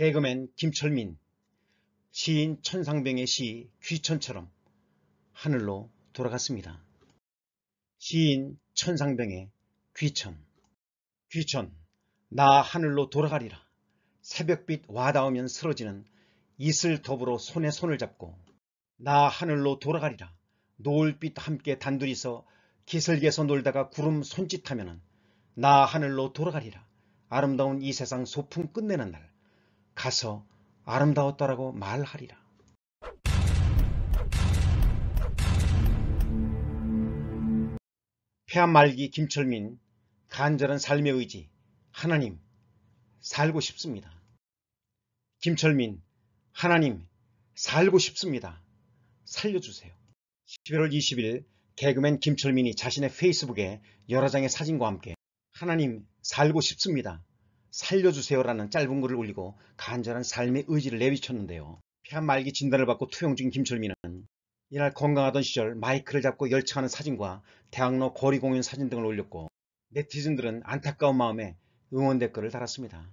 개그맨 김철민, 시인 천상병의 시 귀천처럼 하늘로 돌아갔습니다. 시인 천상병의 귀천 귀천 나 하늘로 돌아가리라 새벽빛 와닿으면 쓰러지는 이슬 더불어 손에 손을 잡고 나 하늘로 돌아가리라 노을빛 함께 단둘이서 기슭에서 놀다가 구름 손짓하면나 하늘로 돌아가리라 아름다운 이 세상 소풍 끝내는 날 가서 아름다웠다라고 말하리라. 폐암 말기 김철민 간절한 삶의 의지 하나님 살고 싶습니다. 김철민 하나님 살고 싶습니다. 살려주세요. 11월 20일 개그맨 김철민이 자신의 페이스북에 여러 장의 사진과 함께 하나님 살고 싶습니다. 살려주세요라는 짧은 글을 올리고 간절한 삶의 의지를 내비쳤는데요. 폐암 말기 진단을 받고 투영 중인 김철민은 이날 건강하던 시절 마이크를 잡고 열창하는 사진과 대학로 거리 공연 사진 등을 올렸고 네티즌들은 안타까운 마음에 응원 댓글을 달았습니다.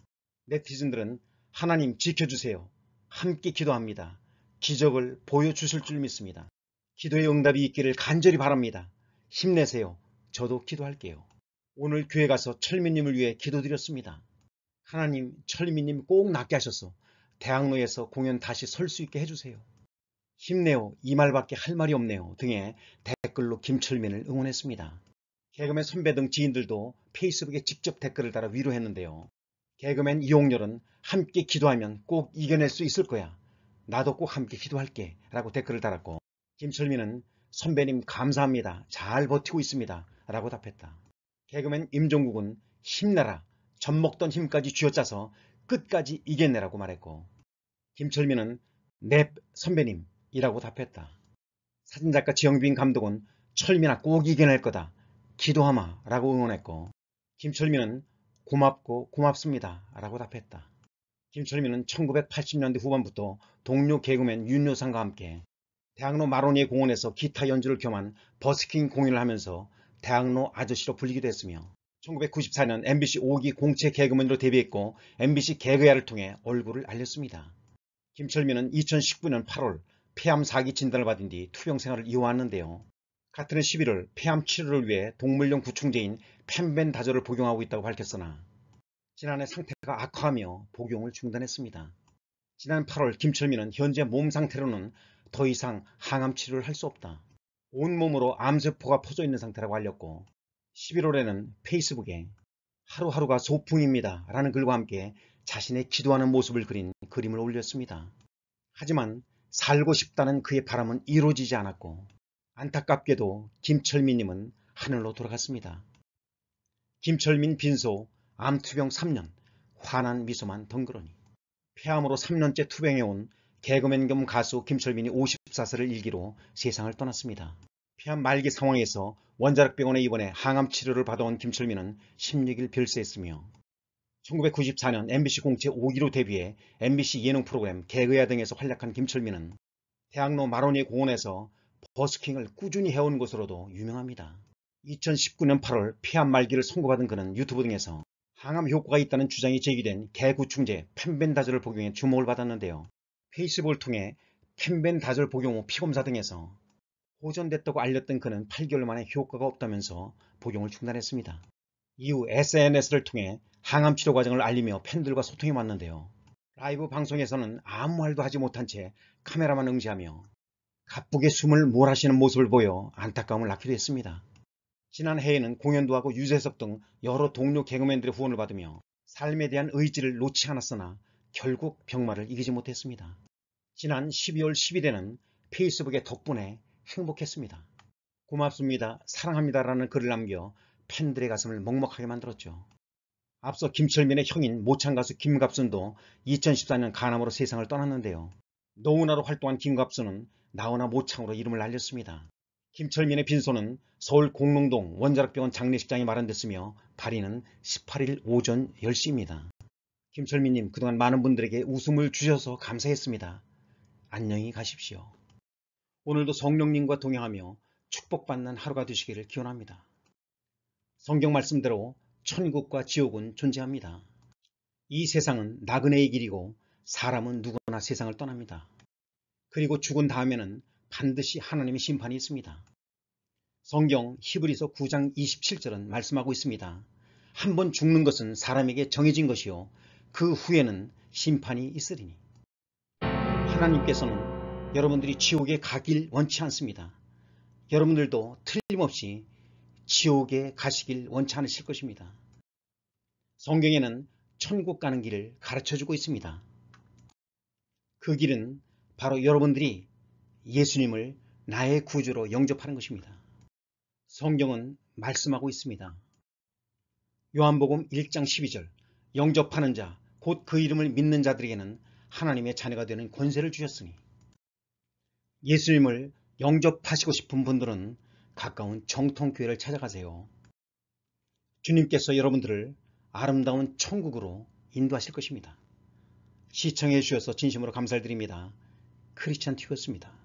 네티즌들은 하나님 지켜주세요. 함께 기도합니다. 기적을 보여주실 줄 믿습니다. 기도의 응답이 있기를 간절히 바랍니다. 힘내세요. 저도 기도할게요. 오늘 교회 가서 철민님을 위해 기도드렸습니다. 하나님 철미님꼭 낫게 하셔서 대학로에서 공연 다시 설 수 있게 해주세요. 힘내요. 이 말밖에 할 말이 없네요. 등의 댓글로 김철민을 응원했습니다. 개그맨 선배 등 지인들도 페이스북에 직접 댓글을 달아 위로했는데요. 개그맨 이용렬은 함께 기도하면 꼭 이겨낼 수 있을 거야. 나도 꼭 함께 기도할게 라고 댓글을 달았고 김철민은 선배님 감사합니다. 잘 버티고 있습니다. 라고 답했다. 개그맨 임종국은 힘내라 젖먹던 힘까지 쥐어짜서 끝까지 이겨내라고 말했고 김철민은 넵 네 선배님이라고 답했다. 사진작가 지영빈 감독은 철민아 꼭 이겨낼 거다. 기도하마 라고 응원했고 김철민은 고맙고 고맙습니다 라고 답했다. 김철민은 1980년대 후반부터 동료 개그맨 윤요상과 함께 대학로 마로니에 공원에서 기타 연주를 겸한 버스킹 공연을 하면서 대학로 아저씨로 불리기도 했으며 1994년 MBC 5기 공채 개그맨으로 데뷔했고 MBC 개그야를 통해 얼굴을 알렸습니다. 김철민은 2019년 8월 폐암 4기 진단을 받은 뒤 투병 생활을 이어왔는데요. 같은 해 11월 폐암 치료를 위해 동물용 구충제인 펜벤다저를 복용하고 있다고 밝혔으나 지난해 상태가 악화하며 복용을 중단했습니다. 지난 8월 김철민은 현재 몸 상태로는 더 이상 항암 치료를 할 수 없다. 온몸으로 암세포가 퍼져 있는 상태라고 알렸고 11월에는 페이스북에 하루하루가 소풍입니다. 라는 글과 함께 자신의 기도하는 모습을 그린 그림을 올렸습니다. 하지만 살고 싶다는 그의 바람은 이루어지지 않았고 안타깝게도 김철민님은 하늘로 돌아갔습니다. 김철민 빈소 암투병 3년 환한 미소만 덩그러니 폐암으로 3년째 투병해온 개그맨 겸 가수 김철민이 54세를 일기로 세상을 떠났습니다. 폐암 말기 상황에서 원자력병원에 입원해 항암 치료를 받아온 김철민은 16일 별세했으며 1994년 MBC 공채 5기로 데뷔해 MBC 예능 프로그램 개그야 등에서 활약한 김철민은 대학로 마로니 공원에서 버스킹을 꾸준히 해온 것으로도 유명합니다. 2019년 8월 폐암 말기를 선고받은 그는 유튜브 등에서 항암 효과가 있다는 주장이 제기된 개구충제 펜벤다졸을 복용해 주목을 받았는데요. 페이스북을 통해 펜벤다졸 복용 후 피검사 등에서 호전됐다고 알렸던 그는 8개월 만에 효과가 없다면서 복용을 중단했습니다. 이후 SNS를 통해 항암 치료 과정을 알리며 팬들과 소통해왔는데요 라이브 방송에서는 아무 말도 하지 못한 채 카메라만 응시하며 가쁘게 숨을 몰아쉬는 모습을 보여 안타까움을 낳기도 했습니다. 지난 해에는 공연도 하고 유재석 등 여러 동료 개그맨들의 후원을 받으며 삶에 대한 의지를 놓지 않았으나 결국 병마를 이기지 못했습니다. 지난 12월 10일에는 페이스북에 덕분에 행복했습니다. 고맙습니다. 사랑합니다. 라는 글을 남겨 팬들의 가슴을 먹먹하게 만들었죠. 앞서 김철민의 형인 모창가수 김갑순도 2014년 가남으로 세상을 떠났는데요. 노은아로 활동한 김갑순은 나훈아 모창으로 이름을 날렸습니다. 김철민의 빈소는 서울 공릉동 원자력병원 장례식장이 마련됐으며 발인은 18일 오전 10시입니다. 김철민님 그동안 많은 분들에게 웃음을 주셔서 감사했습니다. 안녕히 가십시오. 오늘도 성령님과 동행하며 축복받는 하루가 되시기를 기원합니다. 성경 말씀대로 천국과 지옥은 존재합니다. 이 세상은 나그네의 길이고 사람은 누구나 세상을 떠납니다. 그리고 죽은 다음에는 반드시 하나님의 심판이 있습니다. 성경 히브리서 9장 27절은 말씀하고 있습니다. 한 번 죽는 것은 사람에게 정해진 것이요 그 후에는 심판이 있으리니 하나님께서는 여러분들이 지옥에 가길 원치 않습니다. 여러분들도 틀림없이 지옥에 가시길 원치 않으실 것입니다. 성경에는 천국 가는 길을 가르쳐주고 있습니다. 그 길은 바로 여러분들이 예수님을 나의 구주로 영접하는 것입니다. 성경은 말씀하고 있습니다. 요한복음 1장 12절 영접하는 자, 곧 그 이름을 믿는 자들에게는 하나님의 자녀가 되는 권세를 주셨으니 예수님을 영접하시고 싶은 분들은 가까운 정통교회를 찾아가세요. 주님께서 여러분들을 아름다운 천국으로 인도하실 것입니다. 시청해 주셔서 진심으로 감사드립니다. 크리스찬 튜였습니다.